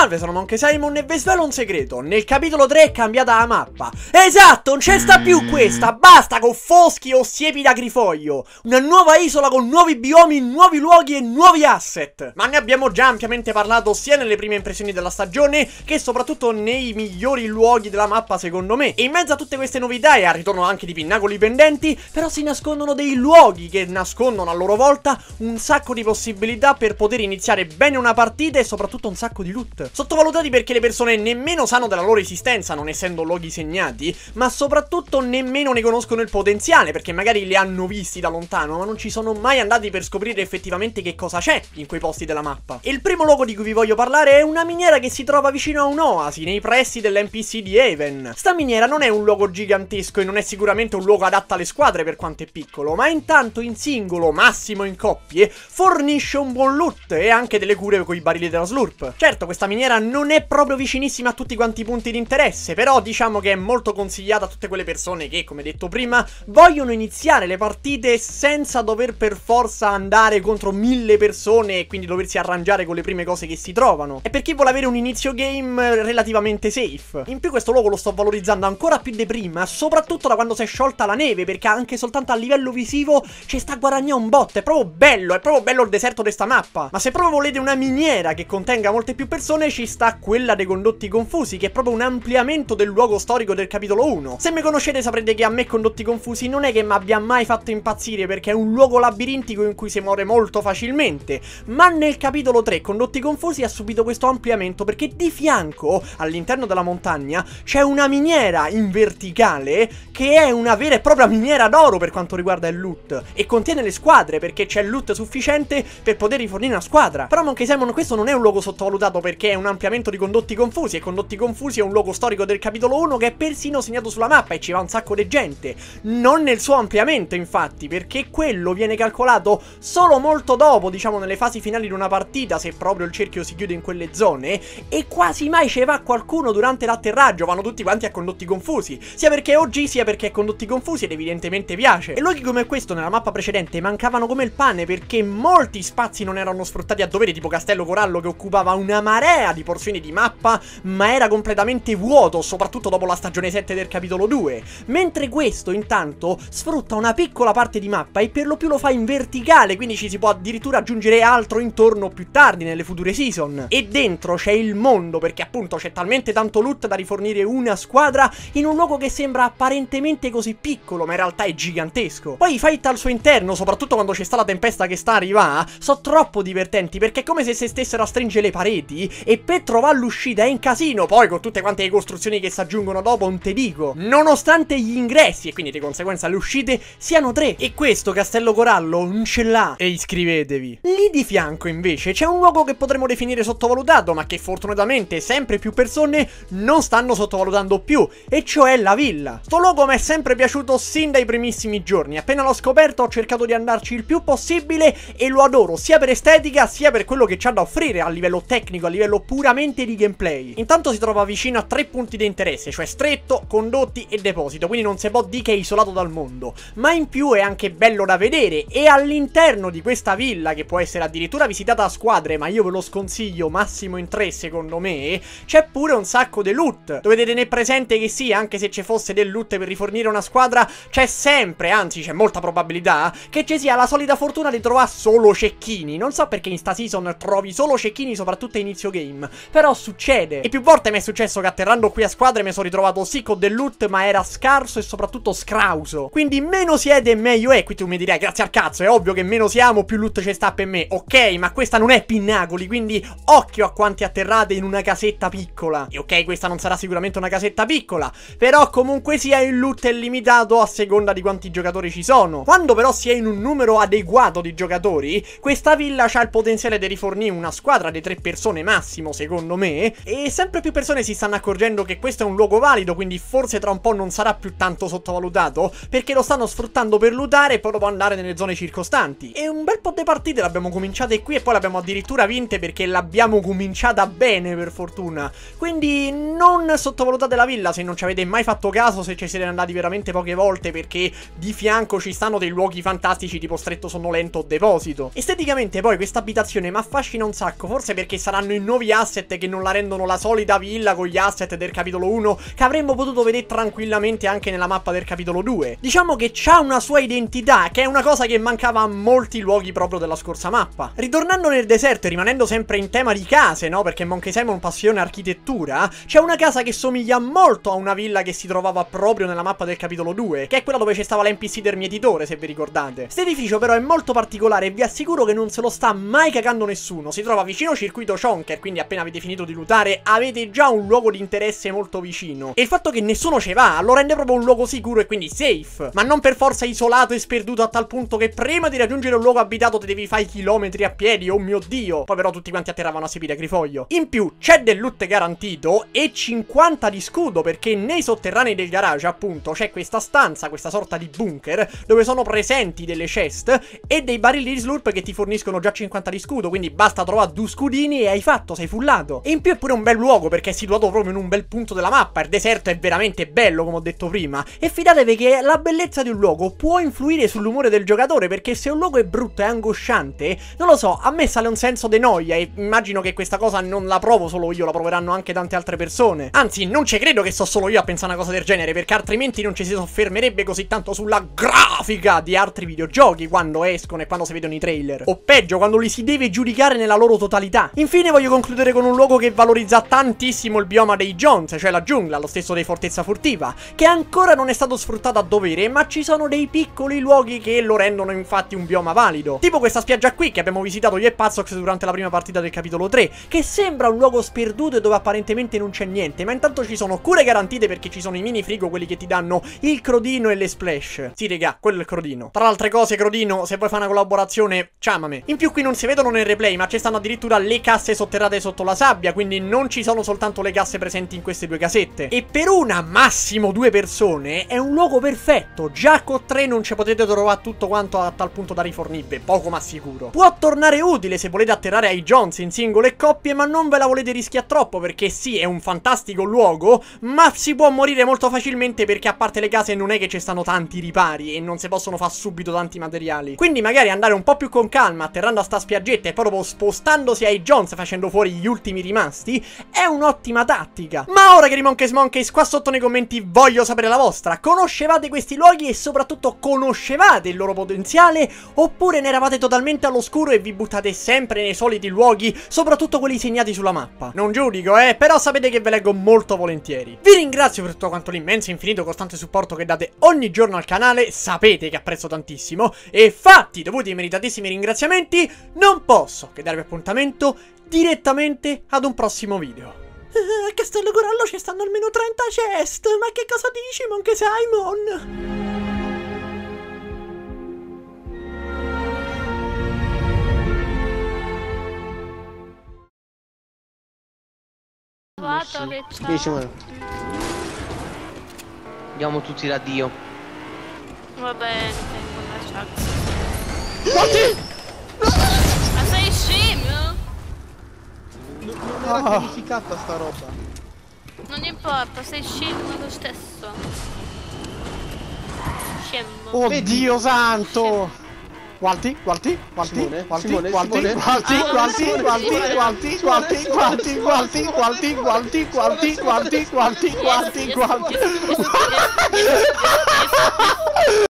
Salve, sono Monke Simon e vi svelo un segreto. Nel capitolo 3 è cambiata la mappa. Esatto, non c'è sta più questa. Basta con foschi o siepi da grifoglio. Una nuova isola con nuovi biomi, nuovi luoghi e nuovi asset. Ma ne abbiamo già ampiamente parlato sia nelle prime impressioni della stagione che soprattutto nei migliori luoghi della mappa secondo me. E in mezzo a tutte queste novità e al ritorno anche di pinnacoli pendenti, però si nascondono dei luoghi che nascondono a loro volta un sacco di possibilità per poter iniziare bene una partita e soprattutto un sacco di loot. Sottovalutati perché le persone nemmeno sanno della loro esistenza, non essendo loghi segnati, ma soprattutto nemmeno ne conoscono il potenziale, perché magari li hanno visti da lontano, ma non ci sono mai andati per scoprire effettivamente che cosa c'è in quei posti della mappa. E il primo luogo di cui vi voglio parlare è una miniera che si trova vicino a un'oasi, nei pressi dell'NPC di Haven. Sta miniera non è un luogo gigantesco e non è sicuramente un luogo adatto alle squadre per quanto è piccolo, ma intanto in singolo, massimo in coppie, fornisce un buon loot e anche delle cure con i barili della slurp. Certo, questa miniera maniera non è proprio vicinissima a tutti quanti i punti di interesse, però diciamo che è molto consigliata a tutte quelle persone che, come detto prima, vogliono iniziare le partite senza dover per forza andare contro mille persone e quindi doversi arrangiare con le prime cose che si trovano. E per chi vuole avere un inizio game relativamente safe. In più questo luogo lo sto valorizzando ancora più di prima, soprattutto da quando si è sciolta la neve, perché anche soltanto a livello visivo ci sta a guadagnare un botto, è proprio bello, è proprio bello il deserto di sta mappa. Ma se proprio volete una miniera che contenga molte più persone, ci sta quella dei condotti confusi, che è proprio un ampliamento del luogo storico del capitolo 1. Se mi conoscete saprete che a me condotti confusi non è che mi abbia mai fatto impazzire, perché è un luogo labirintico in cui si muore molto facilmente, ma nel capitolo 3 condotti confusi ha subito questo ampliamento perché di fianco, all'interno della montagna, c'è una miniera in verticale che è una vera e propria miniera d'oro per quanto riguarda il loot e contiene le squadre perché c'è loot sufficiente per poter rifornire una squadra. Però Monkey Simon questo non è un luogo sottovalutato perché è un ampliamento di condotti confusi e condotti confusi è un luogo storico del capitolo 1 che è persino segnato sulla mappa e ci va un sacco di gente. Non nel suo ampliamento infatti perché quello viene calcolato solo molto dopo diciamo nelle fasi finali di una partita se proprio il cerchio si chiude in quelle zone e quasi mai ce va qualcuno durante l'atterraggio vanno tutti quanti a condotti confusi sia perché è oggi sia perché è condotti confusi ed evidentemente piace. E luoghi come questo nella mappa precedente mancavano come il pane perché molti spazi non erano sfruttati a dovere tipo Castello Corallo che occupava una marea mega di porzioni di mappa, ma era completamente vuoto, soprattutto dopo la stagione 7 del capitolo 2. Mentre questo, intanto, sfrutta una piccola parte di mappa e per lo più lo fa in verticale, quindi ci si può addirittura aggiungere altro intorno più tardi, nelle future season. E dentro c'è il mondo, perché appunto c'è talmente tanto loot da rifornire una squadra in un luogo che sembra apparentemente così piccolo, ma in realtà è gigantesco. Poi i fight al suo interno, soprattutto quando c'è sta la tempesta che sta arrivando, sono troppo divertenti, perché è come se si stessero a stringere le pareti e per trovare l'uscita è un casino. Poi con tutte quante le costruzioni che si aggiungono dopo, non te dico. Nonostante gli ingressi e quindi di conseguenza le uscite siano tre. E questo Castello Corallo non ce l'ha. E iscrivetevi. Lì di fianco invece c'è un luogo che potremmo definire sottovalutato, ma che fortunatamente sempre più persone non stanno sottovalutando più. E cioè la villa. Sto luogo mi è sempre piaciuto sin dai primissimi giorni. Appena l'ho scoperto ho cercato di andarci il più possibile e lo adoro sia per estetica sia per quello che c'ha da offrire a livello tecnico, a livello puramente di gameplay. Intanto si trova vicino a tre punti di interesse, cioè stretto, condotti e deposito, quindi non si può dire che è isolato dal mondo. Ma in più è anche bello da vedere e all'interno di questa villa, che può essere addirittura visitata a squadre, ma io ve lo sconsiglio massimo in tre secondo me, c'è pure un sacco di loot. Dovete tenere presente che sì, anche se ci fosse del loot per rifornire una squadra, c'è sempre, anzi c'è molta probabilità, che ci sia la solita fortuna di trovare solo cecchini. Non so perché in sta season trovi solo cecchini, soprattutto a inizio game game. Però succede. E più volte mi è successo che atterrando qui a squadre mi sono ritrovato sì con del loot, ma era scarso e soprattutto scrauso. Quindi meno siete meglio è. Qui tu mi direi, grazie al cazzo, è ovvio che meno siamo, più loot ci sta per me. Ok, ma questa non è Pinnacoli, quindi occhio a quanti atterrate in una casetta piccola. E ok, questa non sarà sicuramente una casetta piccola, però comunque sia il loot è limitato a seconda di quanti giocatori ci sono. Quando però si è in un numero adeguato di giocatori, questa villa ha il potenziale di rifornire una squadra di tre persone massimo ottimo secondo me e sempre più persone si stanno accorgendo che questo è un luogo valido quindi forse tra un po' non sarà più tanto sottovalutato perché lo stanno sfruttando per lutare e poi dopo andare nelle zone circostanti e un bel po' di partite l'abbiamo cominciate qui e poi l'abbiamo addirittura vinte perché l'abbiamo cominciata bene per fortuna quindi non sottovalutate la villa se non ci avete mai fatto caso se ci siete andati veramente poche volte perché di fianco ci stanno dei luoghi fantastici tipo stretto sonnolento o deposito esteticamente poi questa abitazione mi affascina un sacco forse perché saranno i nuovi gli asset che non la rendono la solita villa con gli asset del capitolo 1 che avremmo potuto vedere tranquillamente anche nella mappa del capitolo 2. Diciamo che c'ha una sua identità, che è una cosa che mancava a molti luoghi proprio della scorsa mappa. Ritornando nel deserto e rimanendo sempre in tema di case, no? Perché Monkey Simon passione architettura, c'è una casa che somiglia molto a una villa che si trovava proprio nella mappa del capitolo 2, che è quella dove c'è stava l'NPC del se vi ricordate. Questo edificio però è molto particolare e vi assicuro che non se lo sta mai cagando nessuno, si trova vicino al circuito Chonker, quindi appena avete finito di lootare, avete già un luogo di interesse molto vicino. E il fatto che nessuno ce va lo rende proprio un luogo sicuro e quindi safe. Ma non per forza isolato e sperduto a tal punto che prima di raggiungere un luogo abitato te devi fare chilometri a piedi, oh mio dio. Poi però tutti quanti atterravano a seguire Grifoglio. In più c'è del loot garantito e 50 di scudo perché nei sotterranei del garage appunto c'è questa stanza, questa sorta di bunker dove sono presenti delle chest e dei barili di slurp che ti forniscono già 50 di scudo. Quindi basta trovare due scudini e hai fatto, sei frullato. E in più è pure un bel luogo perché è situato proprio in un bel punto della mappa. Il deserto è veramente bello, come ho detto prima. E fidatevi che la bellezza di un luogo può influire sull'umore del giocatore perché se un luogo è brutto e angosciante, non lo so, a me sale un senso di noia e immagino che questa cosa non la provo solo io, la proveranno anche tante altre persone. Anzi, non ci credo che so solo io a pensare una cosa del genere perché altrimenti non ci si soffermerebbe così tanto sulla grafica di altri videogiochi quando escono e quando si vedono i trailer. O peggio, quando li si deve giudicare nella loro totalità. Infine voglio concludere chiudere con un luogo che valorizza tantissimo il bioma dei Jones, cioè la giungla, lo stesso dei Fortezza Furtiva, che ancora non è stato sfruttato a dovere, ma ci sono dei piccoli luoghi che lo rendono infatti un bioma valido. Tipo questa spiaggia qui che abbiamo visitato io e Pazzox durante la prima partita del capitolo 3, che sembra un luogo sperduto e dove apparentemente non c'è niente, ma intanto ci sono cure garantite perché ci sono i mini frigo, quelli che ti danno il crodino e le splash. Sì, regà, quello è il crodino. Tra le altre cose, crodino, se vuoi fare una collaborazione, ciamame. In più qui non si vedono nel replay, ma ci stanno addirittura le casse sotterrate sotto sotto la sabbia, quindi non ci sono soltanto le casse presenti in queste due casette. E per una, massimo due persone, è un luogo perfetto. Già con tre non ci potete trovare tutto quanto a tal punto da rifornire, poco ma sicuro. Può tornare utile se volete atterrare ai Jones in singole coppie, ma non ve la volete rischiare troppo, perché sì, è un fantastico luogo, ma si può morire molto facilmente perché a parte le case non è che ci stanno tanti ripari e non si possono fare subito tanti materiali. Quindi magari andare un po' più con calma, atterrando a sta spiaggetta e proprio spostandosi ai Jones facendo fuori gli ultimi rimasti, è un'ottima tattica. Ma ora, cari Monkeys Monkeys, qua sotto nei commenti voglio sapere la vostra. Conoscevate questi luoghi e soprattutto conoscevate il loro potenziale? Oppure ne eravate totalmente all'oscuro e vi buttate sempre nei soliti luoghi, soprattutto quelli segnati sulla mappa? Non giudico, eh, però sapete che ve leggo molto volentieri. Vi ringrazio per tutto quanto l'immenso, e infinito, costante supporto che date ogni giorno al canale, sapete che apprezzo tantissimo, e fatti dovuti ai meritatissimi ringraziamenti, non posso che darvi appuntamento direttamente ad un prossimo video. Eh, a Castello Corallo ci stanno almeno 30 chest, ma che cosa dici, Monche Simon? Vado, Dieci Diamo tutti l'addio. Va bene, tengo una chance. era pianificata sta roba. Non importa, sei scemo lo stesso. Scemo. Oddio santo! quanti, Guardi, guardi, guardi, guardi, guardi, guardi, guardi, guardi, guardi, guardi, guardi, guardi, guardi, guardi, guardi, guardi, guardi, guardi.